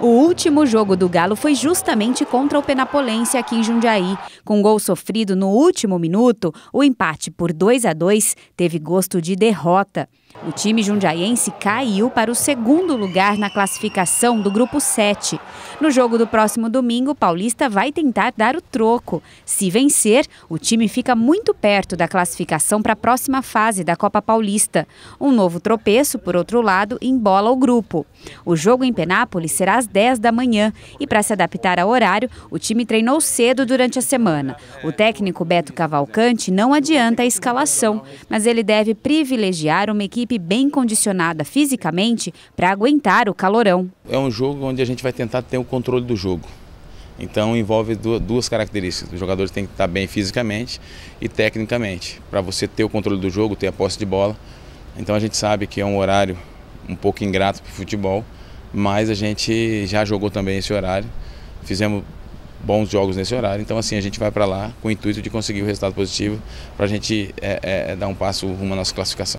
O último jogo do Galo foi justamente contra o Penapolense aqui em Jundiaí. Com gol sofrido no último minuto, o empate por 2 a 2 teve gosto de derrota. O time jundiaiense caiu para o segundo lugar na classificação do grupo 7. No jogo do próximo domingo, Paulista vai tentar dar o troco. Se vencer, o time fica muito perto da classificação para a próxima fase da Copa Paulista. Um novo tropeço, por outro lado, embola o grupo. O jogo em Penápolis será às 10 da manhã e para se adaptar ao horário, o time treinou cedo durante a semana. O técnico Beto Cavalcante não adianta a escalação, mas ele deve privilegiar uma equipe equipe bem condicionada fisicamente para aguentar o calorão. É um jogo onde a gente vai tentar ter o controle do jogo. Então envolve duas características. Os jogadores têm que estar bem fisicamente e tecnicamente, para você ter o controle do jogo, ter a posse de bola. Então a gente sabe que é um horário um pouco ingrato para o futebol, mas a gente já jogou também esse horário. Fizemos bons jogos nesse horário. Então, assim, a gente vai para lá com o intuito de conseguir o resultado positivo para a gente é, é, dar um passo rumo à nossa classificação.